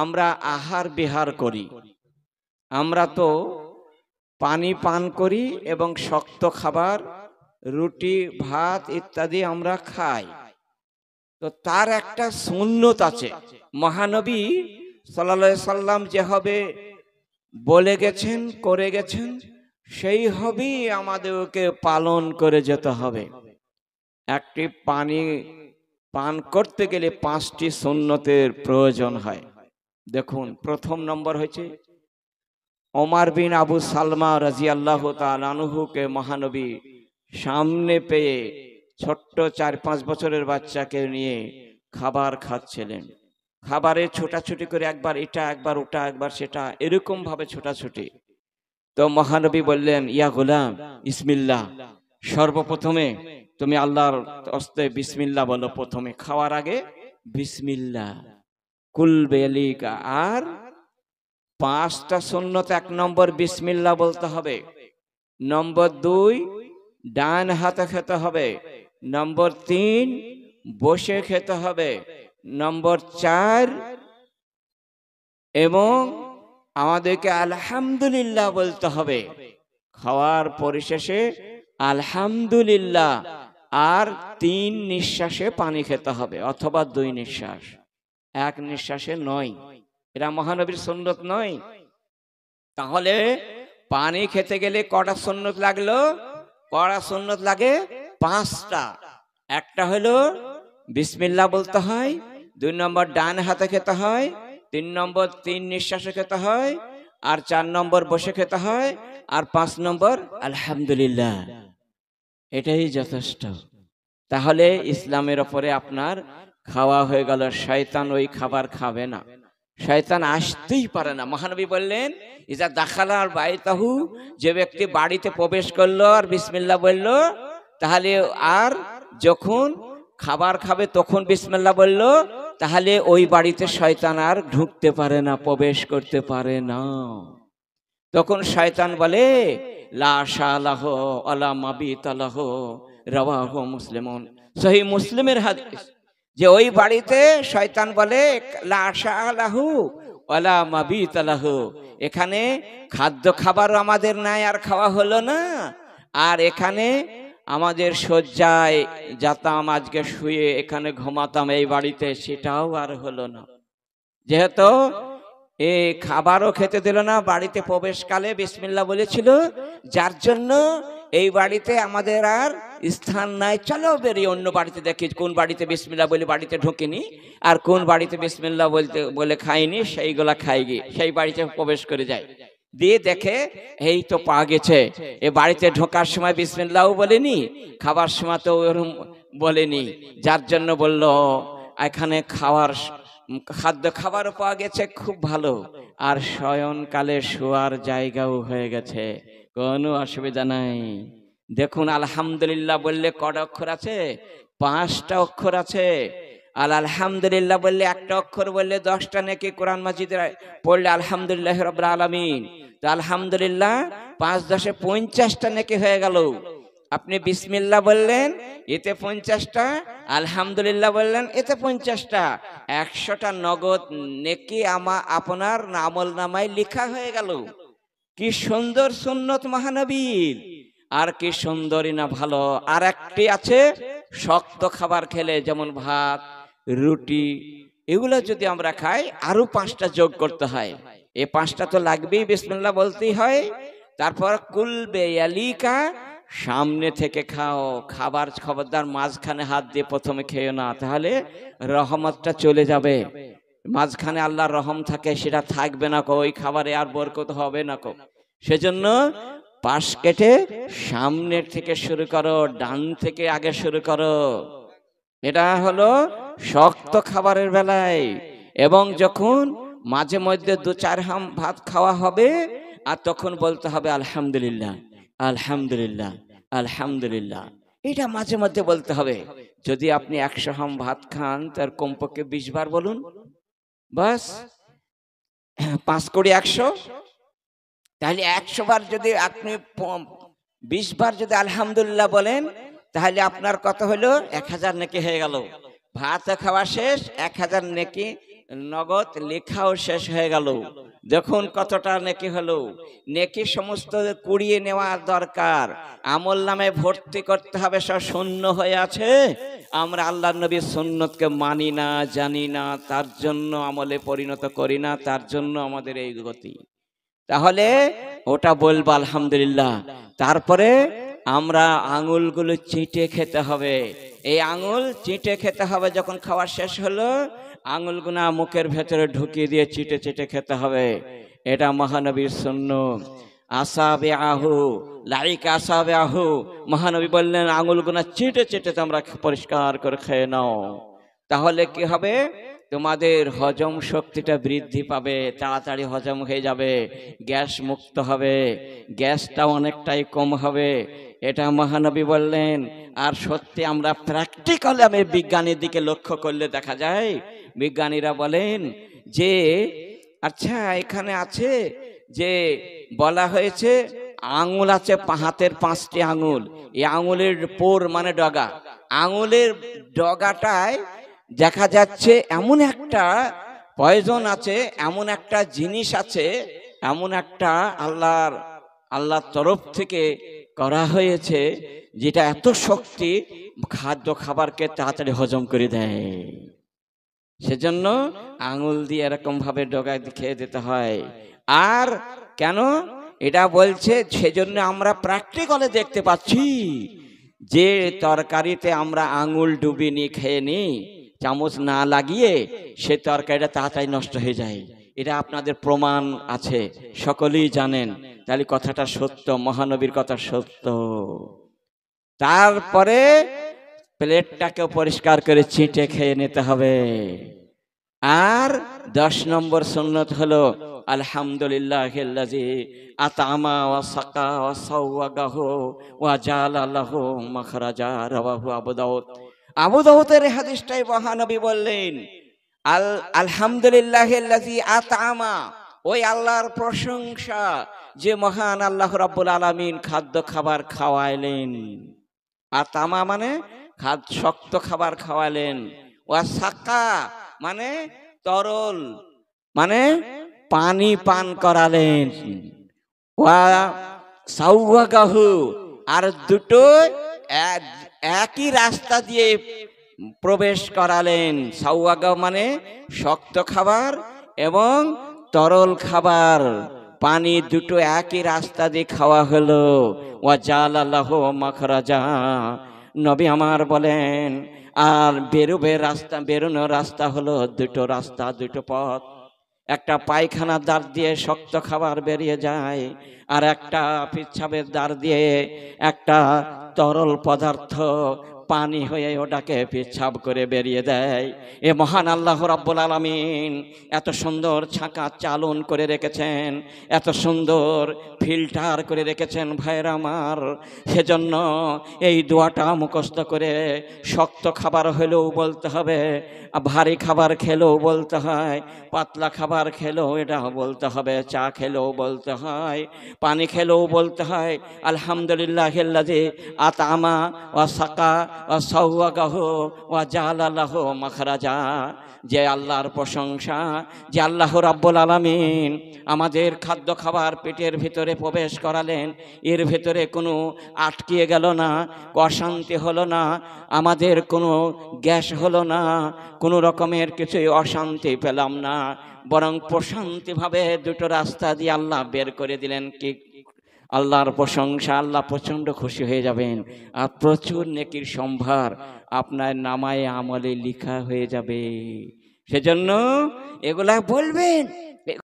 আমরা আহার বিহার করি আমরা তো পানি পান করি এবং শক্ত খাবার রুটি ভাত ইত্যাদি আমরা খাই তো তার একটা সুন্নত আছে মহানবী সাল্লা সাল্লাম যেভাবে বলে গেছেন করে গেছেন সেই হবেই আমাদেরকে পালন করে যেতে হবে একটি পানি পান করতে গেলে পাঁচটি সুন্নতের প্রয়োজন হয় দেখুন প্রথম নম্বর হয়েছে অমার বিন আবু সালমা রাজি আল্লাহ তালুহুকে মহানবী সামনে পেয়ে ছোট্ট চার পাঁচ বছরের বাচ্চাকে নিয়ে খাবার খাচ্ছিলেন খাবারে ছোটাছুটি করে একবার এটা একবার ওটা একবার সেটা এরকম ভাবে ছোটাছুটি তো মহানবী বললেন ইয়া গোলাম ইসমিল্লা সর্বপ্রথমে তুমি আল্লাহর অস্তে বিসমিল্লা বলো প্রথমে খাওয়ার আগে বিসমিল্লা কুলবেলিকা আর পাঁচটা সুন্নত এক নম্বর বিসমিল্লা বলতে হবে নম্বর দুই ডান হাতে খেতে হবে নম্বর তিন বসে খেতে হবে নম্বর চার এবং আমাদেরকে আলহামদুলিল্লাহ বলতে হবে খাওয়ার পরিশেষে আলহামদুলিল্লাহ আর তিন নিঃশ্বাসে পানি খেতে হবে অথবা দুই নিঃশ্বাস এক নিঃশ্বাসে নয় এটা মহানবীর সন্ন্যত নয় তাহলে পানি খেতে গেলে কটা সন্ন্যত লাগলো কটা সন্ন্যত লাগে পাঁচটা একটা হলো বিসমিল্লা বলতে হয় দুই নম্বর ডান হাতে খেতে হয় তিন নম্বর তিন নিঃশ্বাসে খেতে হয় আর চার নম্বর বসে খেতে হয় আর পাঁচ নম্বর আলহামদুলিল্লাহ এটাই যথেষ্ট তাহলে ইসলামের ওপরে আপনার খাওয়া হয়ে গেল শয়তান ওই খাবার খাবে না শয়তান আসতেই পারে না মহানবী বললেন ইজা দাখালা আর বাড়িতাহু যে ব্যক্তি বাড়িতে প্রবেশ করলো আর বিসমিল্লা বলল তাহলে আর যখন খাবার খাবে তখন বিসমিল্লা বলল তাহলে ওই বাড়িতে শয়তান আর ঢুকতে পারে না প্রবেশ করতে পারে না তখন শয়তান বলে লাহ আলা মাবিত আলাহ রাহ মুসলিমন সহি মুসলিমের হাদিস যে ওই বাড়িতে শয়তান বলে লাহু ওলা আলাহু এখানে খাদ্য খাবারও আমাদের নাই আর খাওয়া হলো না আর এখানে আমাদের শয্যায় যাতাম আজকে শুয়ে এখানে ঘুমাতাম এই বাড়িতে সেটাও আর হলো না যেহেতু এ খাবারও খেতে দিল না বাড়িতে প্রবেশকালে বিসমিল্লা বলেছিল যার জন্য এই বাড়িতে আমাদের আর স্থান নাই চলো বেরিয়ে অন্য বাড়িতে দেখি কোন বাড়িতে বিসমিল্লা বলে বাড়িতে ঢুকিনি আর কোন বাড়িতে বিসমিল্লা বলতে বলে খাইনি সেইগুলা খাই গিয়ে সেই বাড়িতে প্রবেশ করে যায় দিয়ে দেখে এই তো পা গেছে এ বাড়িতে ঢোকার সময় বিসমিল্লাও বলেনি খাবার সময় তো ওরম বলেনি যার জন্য বলল এখানে খাওয়ার খাদ্য খাবারও পাওয়া গেছে খুব ভালো আর শয়নকালে শোয়ার জায়গাও হয়ে গেছে কোনো অসুবিধা নাই দেখুন আলহামদুলিল্লাহ বললে কটা অক্ষর আছে পাঁচটা অক্ষর আছে আল আলহামদুলিল্লাহ বললে একটা অক্ষর বললে দশটা নাকি কোরআন মাসিদ পড়লে আলহামদুলিল্লাহ রব আলমিন তো আলহামদুলিল্লাহ পাঁচ দশে পঞ্চাশটা নাকি হয়ে গেল আপনি বিসমিল্লা বললেন এতে পঞ্চাশটা আলহামদুলিল্লাহ বললেন এতে পঞ্চাশটা একশোটা নগদ নেকি আমা আপনার নামল নামায় লেখা হয়ে গেল কি সুন্দর সুন্নত মহানবীর আর কি সুন্দরী না ভালো আর একটি আছে শক্ত খাবার খেলে যেমন ভাত রুটি এগুলো যদি আমরা খাই আরো পাঁচটা যোগ করতে হয় এ পাঁচটা তো লাগবেই বিসমিল্লা বলতেই হয় তারপর কুলবে ইয়ালিকা সামনে থেকে খাও খাবার খবরদার মাঝখানে হাত দিয়ে প্রথমে খেয়ে না তাহলে রহমতটা চলে যাবে মাঝখানে আল্লাহর রহম থাকে সেটা থাকবে না কো ওই খাবারে আর বরকত হবে না কো সেজন্য পাশ কেটে সামনের থেকে শুরু করো ডান থেকে আগে শুরু করো এটা হলো শক্ত খাবারের বেলায় এবং যখন মাঝে মধ্যে দু চার হাম ভাত খাওয়া হবে আর তখন বলতে হবে আলহামদুলিল্লাহ আলহামদুলিল্লাহ আলহামদুলিল্লাহ এটা মাঝে মধ্যে বলতে হবে যদি আপনি একশো হাম ভাত খান তার কমপক্ষে বিশ বার বলুন বাস পাঁচ কোটি একশো তাহলে একশো বার যদি আপনি বিশ বার যদি আলহামদুলিল্লাহ বলেন তাহলে আপনার কত হলো এক হাজার নেকি হয়ে গেল ভাত খাওয়া শেষ এক হাজার নেকি নগদ লেখাও শেষ হয়ে গেল দেখুন কতটা নেকি হলো নেকি সমস্ত কুড়িয়ে নেওয়া দরকার আমল নামে ভর্তি করতে হবে সব শূন্য হয়ে আছে আমরা আল্লাহ নবীর সুন্নতকে মানি না জানি না তার জন্য আমলে পরিণত করি না তার জন্য আমাদের এই গতি তাহলে ওটা বলবো আলহামদুলিল্লাহ তারপরে আমরা আঙুলগুলো চিটে খেতে হবে এই আঙুল চিটে খেতে হবে যখন খাওয়া শেষ হলো আঙুলগুনা মুখের ভেতরে ঢুকিয়ে দিয়ে চিটে চিটে খেতে হবে এটা মহানবীর শূন্য আসাবে আহু লাইক আসাবে আহু মহানবী বললেন আঙুলগুনা চিটে চিটে তোমরা পরিষ্কার করে খেয়ে নাও তাহলে কি হবে তোমাদের হজম শক্তিটা বৃদ্ধি পাবে তাড়াতাড়ি হজম হয়ে যাবে গ্যাস মুক্ত হবে গ্যাসটা অনেকটাই কম হবে এটা মহানবী বললেন আর সত্যি আমরা প্র্যাকটিক্যালি আমি বিজ্ঞানের দিকে লক্ষ্য করলে দেখা যায় বিজ্ঞানীরা বলেন যে আচ্ছা এখানে আছে যে বলা হয়েছে আঙুল আছে হাতের পাঁচটি আঙুল এই আঙুলের পোর মানে ডগা আঙুলের ডগাটায় দেখা যাচ্ছে এমন একটা পয়জন আছে এমন একটা জিনিস আছে এমন একটা আল্লাহর আল্লাহর তরফ থেকে করা হয়েছে যেটা এত শক্তি খাদ্য খাবারকে তাড়াতাড়ি হজম করে দেয় সেজন্য আঙুল দিয়ে এরকমভাবে ডগা খেয়ে দিতে হয় আর কেন এটা বলছে সেজন্য আমরা প্র্যাকটিক্যালে দেখতে পাচ্ছি যে তরকারিতে আমরা আঙুল ডুবি নি খেয়ে নিই চামচ না লাগিয়ে সে তরকারিটা তাড়াতাড়ি নষ্ট হয়ে যায় এটা আপনাদের প্রমাণ আছে সকলেই জানেন তাহলে কথাটা সত্য মহানবীর কথা সত্য তারপরে প্লেটটাকে পরিষ্কার করে ছিটে খেয়ে নিতে হবে আর দশ নম্বর সুন্নত হলো আলহামদুলিল্লাহ ওয়া আবু মহানবী বললেন আল আলহামদুলিল্লাহ আতামা ওই আল্লাহর প্রশংসা যে মহান আল্লাহ রাব্বুল আলমিন খাদ্য খাবার খাওয়াইলেন আতামা মানে খাদ শক্ত খাবার খাওয়ালেন ওয়া সাকা মানে তরল মানে পানি পান করালেন ওয়া সাউগাহু আর দুটো একই রাস্তা দিয়ে প্রবেশ করালেন সাউয়াগাহ মানে শক্ত খাবার এবং তরল খাবার পানি দুটো একই রাস্তা দিয়ে খাওয়া হলো ওয়া জাল আল্লাহ মখরাজা নবী আমার বলেন আর বেরোবে রাস্তা বেরোনোর রাস্তা হলো দুটো রাস্তা দুটো পথ একটা পায়খানার দ্বার দিয়ে শক্ত খাবার বেরিয়ে যায় আর একটা পিচ্ছাবের দ্বার দিয়ে একটা তরল পদার্থ পানি হয়ে ওটাকে পেচ্ছাপ করে বেরিয়ে দেয় এ মহান আল্লাহ রাব্বুল আলমিন এত সুন্দর ছাঁকা চালন করে রেখেছেন এত সুন্দর ফিল্টার করে রেখেছেন ভাইয়ের আমার সেজন্য এই দোয়াটা মুখস্থ করে শক্ত খাবার হলেও বলতে হবে ভারী খাবার খেলেও বলতে হয় পাতলা খাবার খেলেও এটা বলতে হবে চা খেলেও বলতে হয় পানি খেলেও বলতে হয় আলহামদুলিল্লাহ আতা আমা ও সাকা ও জালালাহ মখরাজা যে আল্লাহর প্রশংসা যে আল্লাহ রাব্বুল আলমিন আমাদের খাদ্য খাবার পেটের ভিতরে প্রবেশ করালেন এর ভেতরে কোনো আটকিয়ে গেল না অশান্তি হলো না আমাদের কোনো গ্যাস হলো না কোনো রকমের কিছুই অশান্তি পেলাম না বরং প্রশান্তিভাবে দুটো রাস্তা দিয়ে আল্লাহ বের করে দিলেন কি আল্লাহর প্রশংসা আল্লাহ প্রচণ্ড খুশি হয়ে যাবেন আর প্রচুর নেকির সম্ভার আপনার নামায় আমলে লিখা হয়ে যাবে সেজন্য এগুলা বলবেন